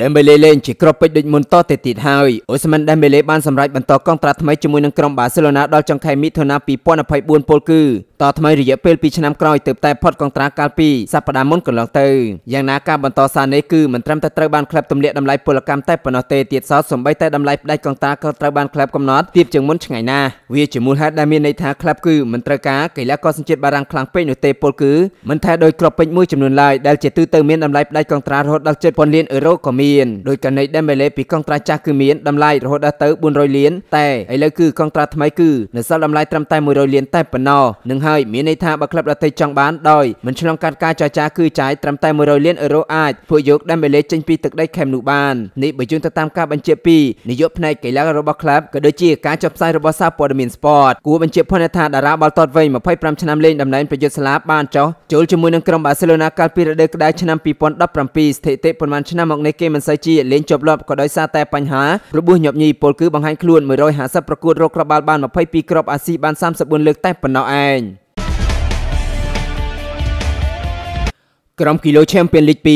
ដែលបេលេលេងជាក្របពេចដូចមុនតទៅទៀតហើយអូស្ម៉ាន់ដែលបេលេបានសម្រេចបន្តកងត្រាថ្មីជាមួយនឹងក្រុមបាសេឡូណាដល់ចុងខែមិថុនា2024ពលគឺតថ្មីរយៈពេល2ឆ្នាំក្រោយទើបតែផុតកងត្រាកាលពីសប្តាហ៍មុនកន្លងទៅយ៉ាងណាការបន្តសារនេះគឺមិនត្រឹមតែត្រូវបានក្លែបទម្លាក់តម្លៃពលកម្មតែប៉ុណ្ណោះទេទៀតសោតសម្បីតែតម្លៃផ្ដាច់កងត្រាក៏ត្រូវបានក្លែបកំណត់ទាបជាងមុនឆ្ងាយណាស់វាជាមូលហេតុដែលមានន័យថាក្លែបគឺមិនត្រូវការកីឡាករសញ្ជាតិបារាំងខ្លាំងពេកនោះទេពលគឺមិនថាដោយក្របពេញមួយចំនួនឡើយដែលជាទូទៅមានតម្លៃផ្ដាច់កងត្រារហូតដល់7000លានអឺរ៉ូក៏មានដោយករណីដែលមេឡេពីកងត្រាចាស់គឺមានតម្លៃរហូតដល់ទៅ400លានតែឥឡូវគឺកងត្រាថ្មីគឺនៅសល់តម្លៃត្រឹមតែ100លានតែប៉ុណ្ណោះនឹងហើយមានន័យថាបើក្លឹបដទៃចង់បានដោយមិនឆ្លងកាត់ការចរចាគឺចាយត្រឹមតែ100លានអឺរ៉ូអាចពួកយកដាំបេលេចេញពីទឹកដីខេមនោះបាននេះបើយោងទៅតាមការបញ្ជាពីនាយកផ្នែកកីឡារបស់ក្លឹបក៏ដូចជាការចុះផ្សាយរបស់សារព័ត៌មានស្ព័តគួរបញ្ជាក់ផងថាតារាបាល់ទាត់វ័យ25ឆ្នាំលេងតំណែងប្រយុទ្ធស្លាបបានចុះចូលជាមួយនឹងក្រុមបាសេឡូណាកាលពីរដូវក្តៅឆ្នាំ2017ស្ថិតិប៉ុន្មានឆ្នាំមកនេះគេមិនសូវជាលេងជាប់លាប់ក៏ដោយសារតែបញ្ហារបួសញាប់ញីពលគឺបង្ហាញខ្លួន150ប្រកួតរកគ្រាប់បាល់បាន22គ្រាប់អាស៊ីបាន34លើកតែប៉ុណ្ណោះឯងក្រុមគីឡូឆេមពីយនលីក2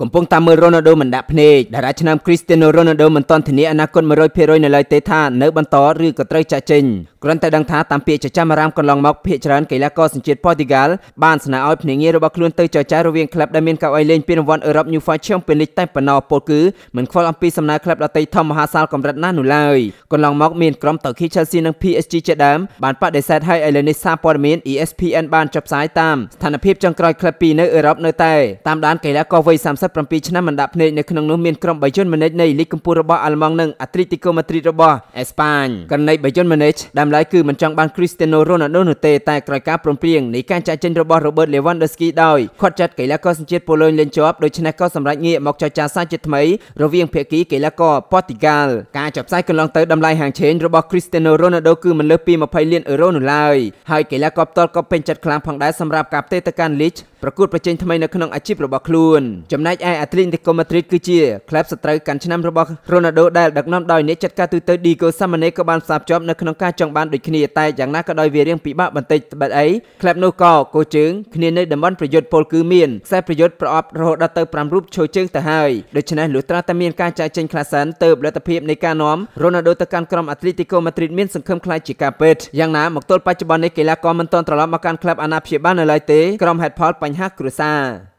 កំពុងតាមមើលរ៉ូណាល់ដូមិនដាក់ភ្នែកតារាឆ្នាំគ្រីស្ទីណូរ៉ូណាល់ដូមិនទាន់ធានាអនាគត100%នៅឡើយទេថានៅបន្តឬក៏ត្រូវចាក់ចេញគ្រាន់តែដឹងថាតាមពាក្យចចាមអារាមកន្លងមកភាគច្រើនកីឡាករសញ្ជាតិប៉ូទីហ្គាល់បានស្នើឲ្យភ្នាក់ងាររបស់ខ្លួនទៅចរចារវាងក្លឹបដែលមានកៅអីលេងពានរង្វាន់អឺរ៉ុប UEFA Champions League តែប៉ុណ្ណោះពលគឺមិនខ្វល់អំពីសំណើក្លឹបដទៃធំមហាសាលកម្រិតណាស់នោះឡើយកន្លងមកមានក្រុមតូគី Chelsea និង PSG ជាដើមបានបដិសេធឲ្យឥឡូវនេះសារព័ត៌មាន ESPN បានចុះផ្សាយតាមស្ថានភាពចុងក្រោយក្លឹបពីរនៅអឺរ៉ុបនៅតែតាមដានកីឡាករវ័យ30 37ឆ្នាំមិនដាក់ភ្នែកនៅក្នុងនោះមានក្រុម3ជនម៉េចនៃលីកកំពូលរបស់អាល្លឺម៉ង់និងអាត្រីទីកូម៉ាឌ្រីតរបស់អេស្ប៉ាញករណី3ជនម៉េចដើមឡើយគឺមិនចង់បានគ្រីស្ទីណូរ៉ូណាល់ដូនោះទេតែក្រោយការព្រមព្រៀងនៃការចាក់ចេញរបស់ Robert Lewandowski ដោយគាត់ចាត់កីឡាករសញ្ជាតិប៉ូឡូញលេងជាប់ដូច្នេះក៏សម្រេចងាកមកចរចាសាជាថ្មីរវាងភាគីកីឡាករប៉ូទីហ្គាល់ការចាប់ផ្សាយកន្លងទៅតម្លៃហាងឆេងរបស់ Cristiano Ronaldo គឺមិនលើសពី20លានអឺរ៉ូនោះឡើយហើយកីឡាករផ្ទាល់ក៏ពេញចិត្តខ្លាំងផងដែរសម្រាប់ការផ្ទេរទៅកាន់ Leeds ប្រកួតប្រជែងថ្មីនៅក្នុងអាជីពរបស់ខ្លួនចំណែកឯ Atletico Madrid គឺជាក្លឹបសត្រូវកាន់ឆ្នាំរបស់ Ronaldo ដែលដឹកនាំដោយអ្នកចាត់ការទូតទៅ Diego Simeone ក៏បានផ្សារភ្ជាប់នៅក្នុងការចង់បានដូចគ្នាតែយ៉ាងណាក៏ដោយវារៀងពិបាកបន្តិចត្បិតអីក្លឹបនោះក៏កោជើងគ្នានៅតំបន់ប្រយុទ្ធពលគឺមានខ្សែប្រយុទ្ធប្រអប់រហូតដល់ទៅ5រូបឈរជើងទៅហើយដូច្នេះលុះត្រាតែមានការចាយចេញ Klassen ទៅលទ្ធភាពនៃការនាំ Ronaldo ទៅកាន់ក្រុម Atletico Madrid មានសង្ឃឹមខ្លាចជាការពេតយ៉ាងណាមកទល់បច្ចុប្បន្ននេះកីឡាករមិនទាន់ត្រឡប់មកកាន់ក្លឹបអាណាព្យាបាលនៅឡើយទេក្រុមហេតផលបញ្បញ្ហាគ្រួសារ។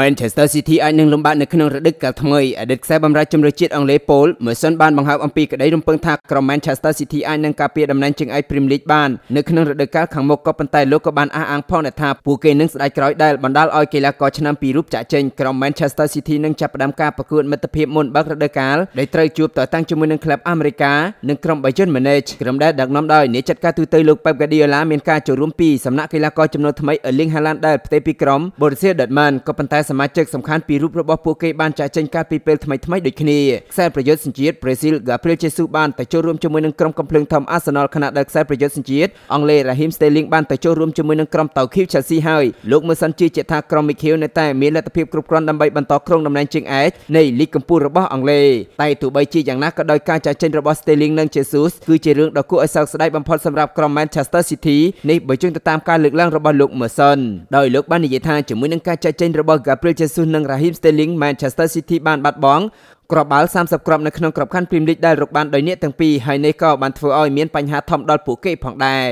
Manchester City អាចនឹងលំបាកនៅក្នុងរដូវកាលថ្មីអតីតខ្សែបម្រើជម្រើសជាតិអង់គ្លេស Paul Merson បានបង្ហើបអំពីក្តីរំពឹងថាក្រុម Manchester City អាចនឹងការពារតំណែងជើងឯក Premier League បាននៅក្នុងរដូវកាលខាងមុខក៏ប៉ុន្តែលោកក៏បានអះអាងផងថាពួកគេនឹងស្ដេចក្រោយដែលបណ្ដាលឲ្យកីឡាករឆ្នាំពីររូបចាក់ចេញក្រុម Manchester City នឹងចាប់ផ្ដើមការប្រកួតមិត្តភាពមុនបើករដូវកាលដែលត្រូវជួបតតាំងជាមួយនឹងក្លឹបអាមេរិកានិងក្រុម Bayern Munich ក្រុមដែលដឹកនាំដោយអ្នកចាត់ការទូតលោក Pep Guardiola មានការចូលរួមពីសំណាក់កីឡាករចំនួនថ្មី Erling Haaland ដែលផ្ទេរពីក្រុម Borussia Dortmund ក៏ប៉ុន្តែដែលសមាជិកសំខាន់ពីររូបរបស់ពួកគេបានចាក់ចេញការពីពេលថ្មីថ្មីដូចគ្នាខ្សែប្រយុទ្ធសញ្ជាតិប្រេស៊ីល Gabriel Jesus បានទៅចូលរួមជាមួយនឹងក្រុមកំភ្លើងធំ Arsenal ខណៈដែលខ្សែប្រយុទ្ធសញ្ជាតិអង់គ្លេស Raheem Sterling បានទៅចូលរួមជាមួយនឹងក្រុម Tawkey Chelsea ហើយលោកមើសិនជឿជាក់ថាក្រុម Mikel នៅតែមានលទ្ធភាពគ្រប់គ្រាន់ដើម្បីបន្តគ្រងតំណែងជើងឯកនៃលីកកំពូលរបស់អង់គ្លេសតែទោះបីជាយ៉ាងណាក៏ដោយការចាក់ចេញរបស់ Sterling និង Jesus គឺជារឿងដ៏គួរឲ្យសោកស្ដាយបំផុតសម្រាប់ក្រុម Manchester City នេះបើជឿទៅតាមការលើកឡើងរបស់លោកមើសិនដោយលោកបាននិយាយថាជាមួយនឹងការចាក់ចេញរបស់ Gabriel Jesus និង Raheem Sterling Manchester City បានបាត់បង់គ្រាប់បាល់30គ្រាប់នៅក្នុងក្របខ័ណ្ឌ Premier League ដែលរកបានដោយអ្នកទាំងពីរហើយនេះក៏បានធ្វើឲ្យមានបញ្ហាធំដល់ពួកគេផងដែរ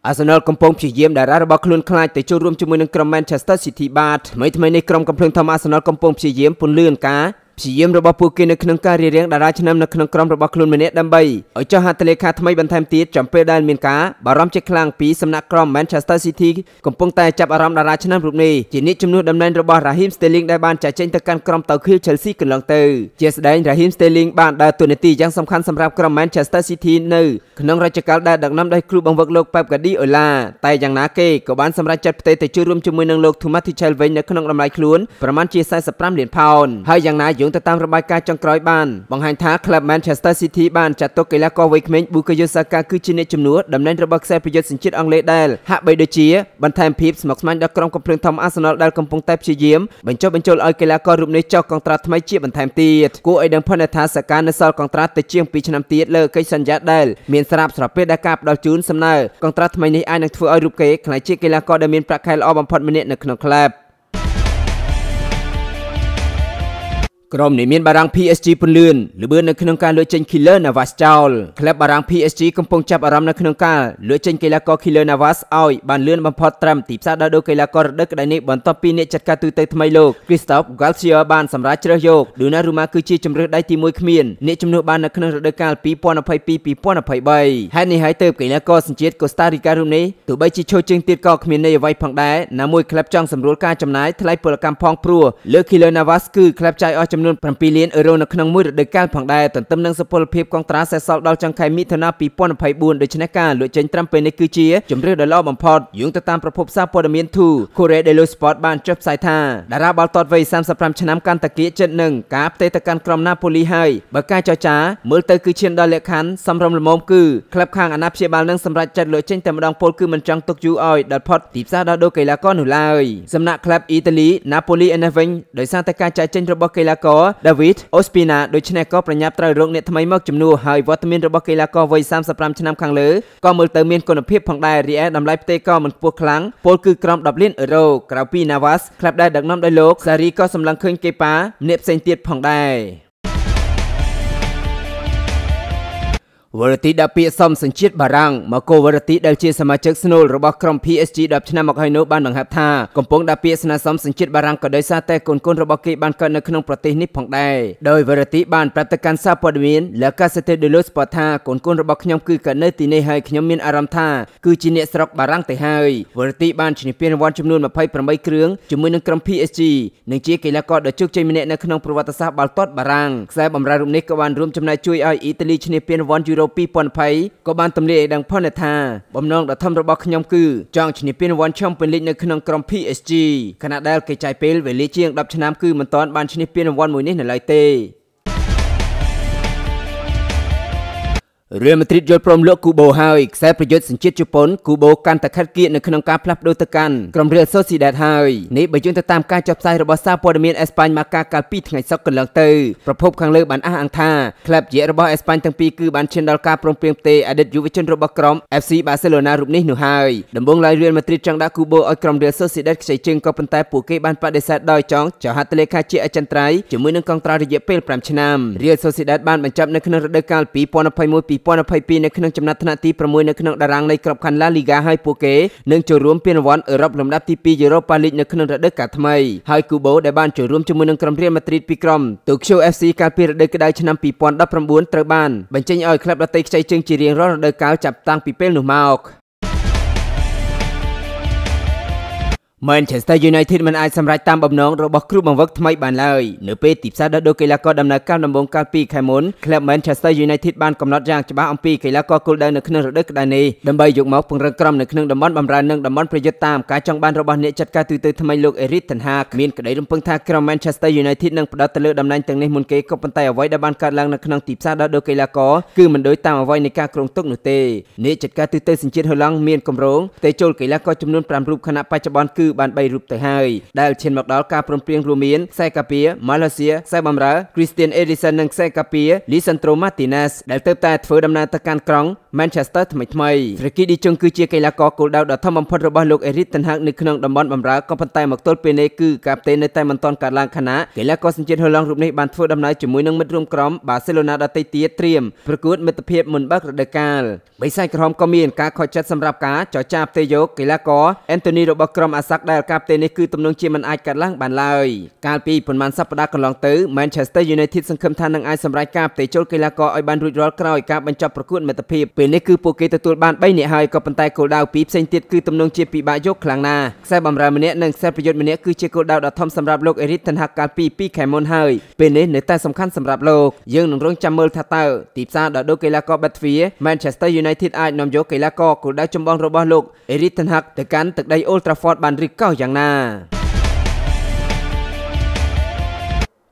។ Arsenal កំពុងព្យាយាមតារារបស់ខ្លួនខ្លាចទៅចូលរួមជាមួយនឹងក្រុម Manchester City បាទថ្មីថ្មីនេះក្រុមកំភ្លើងធំ Arsenal កំពុងព្យាយាមពន្លឿនការព្យាយាមរបស់ពួកគេនៅក្នុងការរៀបរៀងតារាឆ្នាំនៅក្នុងក្រុមរបស់ខ្លួនម្នាក់ដើម្បីឲ្យចុះហត្ថលេខាថ្មីបន្ថែមទៀតចំពេលដែលមានការបារម្ភជាខ្លាំងពីសំណាក់ក្រុម Manchester City កំពុងតែចាប់អារម្មណ៍តារាឆ្នាំរូបនេះជាអ្នកជំនួសតំណែងរបស់ Raheem Sterling ដែលបានចាក់ចេញទៅកាន់ក្រុមតៅខៀវ Chelsea កន្លងទៅជាស្ដែង Raheem Sterling បានដើរតួនាទីយ៉ាងសំខាន់សម្រាប់ក្រុម Manchester City នៅក្នុងរជ្ជកាលដែលដឹកនាំដោយគ្រូបង្វឹកលោក Pep Guardiola តែយ៉ាងណាគេក៏បានសម្រេចចិត្តផ្ទេរទៅចូលរួមជាមួយនឹងលោក Thomas Tuchel វិញនៅក្នុងតម្លៃខ្លួនប្រមាណជា45លានផោនហើយយ៉ាងណាយោងទៅតាមរបាយការណ៍ចុងក្រោយបានបង្ហាញថា Club Manchester City បានចាត់ទុកកីឡាករវ័យក្មេង Bukayo Saka គឺជាអ្នកជំនួសតំណែងរបស់ខ្សែប្រយុទ្ធសញ្ជាតិអង់គ្លេសដែលហាក់បីដូចជាបន្ថែមភាពស្មុគស្មាញដល់ក្រុមកំភ្លើងធំ Arsenal ដែលកំពុងតែព្យាយាមបញ្ចុះបញ្ចូលឲ្យកីឡាកររូបនេះចុះកងត្រាថ្មីជាបន្ថែមទៀតគួរឲ្យដឹងផងថា Saka នៅសល់កងត្រាទៅជាង2ឆ្នាំទៀតលើកិច្ចសន្យាដែលមានស្រាប់ស្របពេលដែលការផ្ដល់ជូនសំណើកងត្រាថ្មីនេះអាចនឹងធ្វើឲ្យរូបគេក្លាយជាកីឡាករដែលមានប្រាក់ខែល្អបំផុតម្នាក់នៅក្នុងក្លឹបក្រុមនេះមានបារាំង PSG ពន្លឿនល្បឿននៅក្នុងការលួចចេញ Killer Navas ចោលក្លឹបបារាំង PSG កំពុងចាប់អារម្មណ៍នៅក្នុងការលួចចេញកីឡាករ Killer Navas ឲ្យបានលឿនបំផុតត្រឹមទីផ្សារដោះដូរកីឡាកររដូវក្តីនេះបន្ទាប់ពីអ្នកចាត់ការទូទៅថ្មីលោក Christophe Galtier បានសម្រេចជ្រើសយក Donnarumma គឺជាជម្រើសដៃទី1គ្មានអ្នកជំនួសបាននៅក្នុងរដូវកាល2022-2023ហេតុនេះហើយទើបកីឡាករសញ្ជាតិ Costa Rica រូបនេះទោះបីជាឈរជើងទៀតក៏គ្មាននៃអ្វីផងដែរណាមួយក្លឹបចង់សម្រួលការចំណាយថ្លៃពលកម្មផងព្រោះលើ Killer Navas គឺក្លឹបចាយអស់ចំចំនួន7លានអឺរ៉ូនៅក្នុងមួយរដូវកាលផងដែរទន្ទឹមនឹងសុពលភាពកងត្រាសេសសល់ដល់ចុងខែមិថុនា2024ដូច្នេះការលួចចេញត្រឹមពេលនេះគឺជាជំរឿនដ៏ល្អបំផុតយោងទៅតាមប្រភពសារព័ត៌មាន Two Korea Daily Sport បានចុះផ្សាយថាតារាបាល់ទាត់វ័យ35ឆ្នាំកាន់តាគៀចិត្តនឹងការផ្ទេរទៅកាន់ក្រុមណាប៉ូលីហើយបើការចរចាមើលទៅគឺឈានដល់លក្ខខណ្ឌសំរុំល្មមគឺក្លឹបខាងអាណាព្យាបាលនឹងសម្រេចចាត់លួចចេញតែម្ដងពលគឺមិនចង់ទុកយូរឲ្យដល់ផុតទីផ្សារដល់ដូកីឡាករនោះឡើយសំណាក់ក្លឹបអ៊ីតាលីណាប៉ូលីឯនេះវិញដោយសារតែការចាក់ចេញរបស់កីឡាករករដាវីតអូស្ពីណាដូច្នេះក៏ប្រញាប់ត្រូវរកអ្នកថ្មីមកជំនួសហើយវត្តមានរបស់កីឡាករវ័យ35ឆ្នាំខាងលើក៏មើលទៅមានគុណភាពផងដែររីឯតម្លៃផ្ទេក៏មិនខ្ពស់ខ្លាំងពលគឺក្រោម10លានអឺរ៉ូក្រៅពី Navas ក្លាប់ដែលដឹកនាំដោយលោកសារីក៏សម្លឹងឃើញកេប៉ាម្នាក់ផ្សេងទៀតផងដែរវរទី10ពាកសំសញ្ជាតិបារាំងមកគោវរទីដែលជាសមាជិកស្នូលរបស់ក្រុម PSG 10ឆ្នាំមកហើយនោះបានដង្ហែថាកំពុងដាក់ពាក្យស្នើសុំសញ្ជាតិបារាំងក៏ដោយសារតែកូនកូនរបស់គេបានកើតនៅក្នុងប្រទេសនេះផងដែរដោយវរទីបានប្រាប់ទៅកាន់សារព័ត៌មាន La Gazzetta dello Sport ថាកូនកូនរបស់ខ្ញុំគឺកើតនៅទីនេះហើយខ្ញុំមានអារម្មណ៍ថាគឺជាអ្នកស្រុកបារាំងទៅហើយវរទីបានឈ្នះពានរង្វាន់ចំនួន28គ្រឿងជាមួយនឹងក្រុម PSG និងជាកីឡាករដ៏ជោគជ័យម្នាក់នៅក្នុងប្រវត្តិសាស្ត្របាល់ទាត់បារាំងខ្សែបម្រើរូបនេះក៏បានរួមចំណែកជួយឲ្យអ៊ីតាលីឈ្នះពានរង្វាន់ Euro លោ2020ក៏បានទម្លាយឲ្យដឹងផងថាបំណងដ៏ធំរបស់ខ្ញុំគឺចង់ឈ្នះពានរង្វាន់ Champions League នៅក្នុងក្រុម PSG ខណៈដែលគេចាយពេលវេលាជាង10ឆ្នាំគឺមិនទាន់បានឈ្នះពានរង្វាន់មួយនេះនៅឡើយទេរៀលម៉ាឌ្រីតយល់ព្រមលក់គូបូហើយខ្សែប្រយុទ្ធសញ្ជាតិជប៉ុនគូបូកាន់តែខិតខៀកនៅក្នុងការផ្លាស់ប្ដូរទៅកាន់ក្រុមរៀលសូស៊ីដែតហើយនេះបើយោងទៅតាមការចុះផ្សាយរបស់សារព័ត៌មានអេស្ប៉ាញម៉ាកាកាលពីថ្ងៃសុក្រកន្លងទៅប្រភពខាងលើបានអះអាងថាក្លឹបយៈរបស់អេស្ប៉ាញទាំងពីរគឺបានឈានដល់ការព្រមព្រៀងផ្ទេរអតីតយុវជនរបស់ក្រុម FC Barcelona រូបនេះនោះហើយដំបូងឡើយរៀលម៉ាឌ្រីតចង់ដាក់គូបូឲ្យក្រុមរៀលសូស៊ីដែតខ្ចីជើងក៏ប៉ុន្តែពួកគេបានបដិសេធដោយចង់ចៅហត្ថលេខាជាអចិន្ត្រៃយ៍ជាមួយនឹងកងត្រារយៈពេល5ឆ្នាំរៀលសូស៊ីដែតបានបញ្ចប់នៅក្នុងរដូវកាល2021 2022នៅក្នុងចំណាត់ថ្នាក់ទី6នៅក្នុងតារាងនៃក្របខ័ណ្ឌ La Liga ហើយពួកគេនឹងចូលរួមពានរង្វាន់អឺរ៉ុបលំដាប់ទី2 Europa League នៅក្នុងរដូវកាលថ្មីហើយគូបូដែលបានចូលរួមជាមួយនឹងក្រុមរៀលម៉ាឌ្រីតពីក្រុម Tokyo FC កាលពីរដូវក្តៅឆ្នាំ2019ត្រូវបានបញ្ចេញឲ្យក្លឹបដទៃខ្ចីជើងជារៀងរាល់រដូវកាលចាប់តាំងពីពេលនោះមក Manchester United មិនអាចសម្រេចតាមបំណងរបស់គ្រូបង្វឹកថ្មីបានឡើយនៅពេលទីផ្សារដោះដូរកីឡាករដំណើរការដំបូងកាលពីខែមុនក្លឹប Manchester United បានកំណត់យ៉ាងច្បាស់អំពីកីឡាករគោលដៅនៅក្នុងរដូវក្តៅនេះដើម្បីយកមកពង្រឹងក្រុមនៅក្នុងតំបន់បម្រើនិងតំបន់ប្រយុទ្ធតាមការចង់បានរបស់អ្នកចាត់ការទូទៅថ្មីលោក Erik ten Hag មានក្តីរំពឹងថាក្រុម Manchester United នឹងផ្ដោតទៅលើដំណែងទាំងនេះមុនគេក៏ប៉ុន្តែអ្វីដែលបានកើតឡើងនៅក្នុងទីផ្សារដោះដូរកីឡាករគឺមិនដូចតាមអ្វីនៃការគ្រោងទុកនោះទេអ្នកចាត់ការទូទៅសញ្ជាតិហូឡង់មានកម្រងតែចូលកីឡាករចំនួន5រូបខណៈបច្ចុប្បន្នគឺបាន3រូបទៅហើយដែលឈានមកដល់ការព្រមព្រៀងរួមមានខ្សែកាពីម៉ាឡេស៊ីខ្សែបំរើ Christian Eriksen និងខ្សែកាពី Lisandro Martinez ដែលទើបតែធ្វើដំណើរទៅកាន់ក្រុង Manchester ថ្មីថ្មីរគីឌីជុងគឺជាកីឡាករគោលដៅដ៏ធំបំផុតរបស់លោក Erik ten Hag នៅក្នុងតំបន់បម្រើក៏ប៉ុន្តែមកទល់ពេលនេះគឺការផ្ទេរនៅតែមិនទាន់កើតឡើងខណៈកីឡាករសញ្ជាតិហូឡង់រូបនេះបានធ្វើដំណើរជាមួយនឹងមិត្តរួមក្រុម Barcelona ដទៃទៀតត្រៀមប្រកួតមិត្តភាពមុនបើករដូវកាលបិសាចក្រមក៏មានការខកចិត្តសម្រាប់ការចរចាផ្ទេរយកកីឡាករ Anthony របស់ក្រុមអាសាក់ដែលឱកាសផ្ទេរនេះគឺទំនងជាមិនអាចកាត់ឡើងបានឡើយកាលពីប្រហែលសប្តាហ៍កន្លងទៅ Manchester United សង្ឃឹមថានឹងអាចសម្រេចការផ្ទេរចូលកីឡាករឲ្យបានរួចរាល់ក្រោយការបញ្ចប់ប្រកួតមិត្តភាពពេលនេះគឺពួកគេទទួលបាន3នាក់ហើយក៏ប៉ុន្តែគោលដៅពីរផ្សេងទៀតគឺទំនងជាពិបាកយកខ្លាំងណាស់ខ្សែបម្រើម្នាក់និងខ្សែប្រយុទ្ធម្នាក់គឺជាគោលដៅដ៏ធំសម្រាប់លោក Eric Ten Hag កាលពី2ខែមុនហើយពេលនេះនៅតែសំខាន់សម្រាប់លោកយើងនឹងរងចាំមើលថាតើទីផ្សារដ៏ដូចកីឡាករ Betfair Manchester United អាចនាំយកកីឡាករគោលដៅចម្បងរបស់លោក Eric Ten Hag ទៅកាន់ទឹកដី Old Trafford បានឬ cao dạng na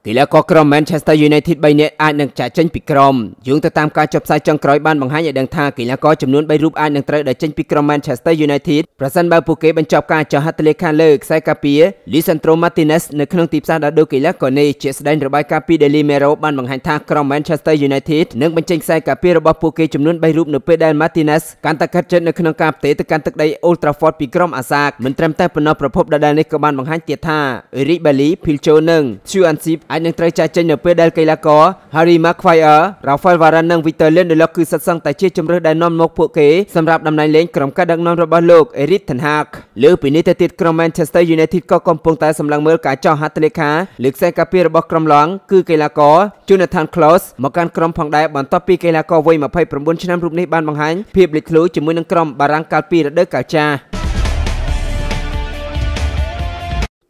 កីឡាករក្រុម Manchester United 3នាក់អាចនឹងចាក់ចេញពីក្រុមយោងទៅតាមការចុះផ្សាយចុងក្រោយបានបង្ហាញឲ្យដឹងថាកីឡាករចំនួន3រូបអាចនឹងត្រូវដែលចេញពីក្រុម Manchester United ប្រសិនបើពួកគេបញ្ចប់ការចុះហត្ថលេខាលើខ្សែការពារ Lisandro Martinez នៅក្នុងទីផ្សារដាដូកីឡាករនេះជាស្ដែងរបាយការណ៍ពី Daily Mail បានបង្ហាញថាក្រុម Manchester United នឹងបញ្ចេញខ្សែការពាររបស់ពួកគេចំនួន3រូបនៅពេលដែល Martinez កាន់តែកាត់ចិត្តនៅក្នុងការផ្ទេរទៅកាន់ទឹកដី Old Trafford ពីក្រុមអាសាកមិនត្រឹមតែប៉ុណ្ណោះប្រភពដដែលនេះក៏បានបង្ហាញទៀតថា Eric Bailly, Phil Jones និង Chuan Sip អាចនឹងត្រូវចាក់ចេញនៅពេលដែលកីឡាករ Harry Maguire, Rafael Varane និង Victor Lindelof គឺសិតសឹងតែជាជំរើសដែលនាំមកពួកគេសម្រាប់តំណែងលេងក្រុមការដឹកនាំរបស់លោក Erik ten Hag លើពីនេះទៅទៀតក្រុម Manchester United ក៏កំពុងតែសម្លឹងមើលការចោះហត្ថលេខាលើខ្សែការពាររបស់ក្រុមឡង់គឺកីឡាករ Jonathan Klaus មកកាន់ក្រុមផងដែរបន្ទាប់ពីកីឡាករវ័យ29ឆ្នាំរូបនេះបានបង្ហាញភាពលេចធ្លោជាមួយនឹងក្រុមបារាំងកាលពីរដូវកាលចាស់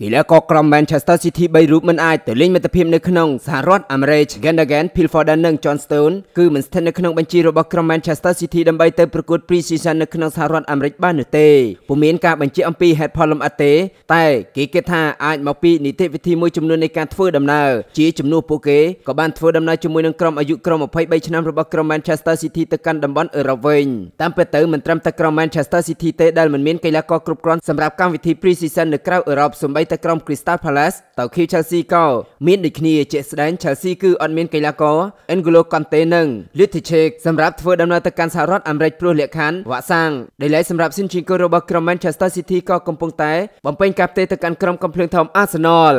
កីឡាករក្រុម Manchester City 3រូបមិនអាចទៅលេងមិត្តភាពនៅក្នុងសហរដ្ឋអាមេរិក Gundogan, Phil Foden និង John Stones គឺមិនស្ថិតនៅក្នុងបញ្ជីរបស់ក្រុម Manchester City ដើម្បីទៅប្រកួត Pre-season នៅក្នុងសហរដ្ឋអាមេរិកបាននោះទេពុំមានការបញ្ជាក់អំពីហេតុផលលម្អិតទេតែគេគិតថាអាចមកពីនីតិវិធីមួយចំនួននៃការធ្វើដំណើរជាជំនួសពួកគេក៏បានធ្វើដំណើរជាមួយនឹងក្រុមអាយុក្រោម23ឆ្នាំរបស់ក្រុម Manchester City ទៅកាន់តំបន់អឺរ៉ុបវិញតាមពិតទៅមិនត្រឹមតែក្រុម Manchester City ទេដែលមិនមានកីឡាករគ្រប់គ្រាន់សម្រាប់កម្មវិធី Pre-season នៅក្រៅអឺរ៉ុបសូម្បីទៅក្រុម Crystal Palace ទៅឃី Chelsea ក៏មានដូចគ្នាជាក់ស្ដែង Chelsea គឺអត់មានកីឡាករ N'Golo Kante និង Litichek សម្រាប់ធ្វើដំណើរទៅកាន់សហរដ្ឋអាមេរិកព្រោះលក្ខខណ្ឌវ៉ាក់សាំងដែលឡែកសម្រាប់ Sinchenko របស់ក្រុម Manchester City ក៏កំពុងតែបំពេញការផ្ទេរទៅកាន់ក្រុមកំភ្លើងធំ Arsenal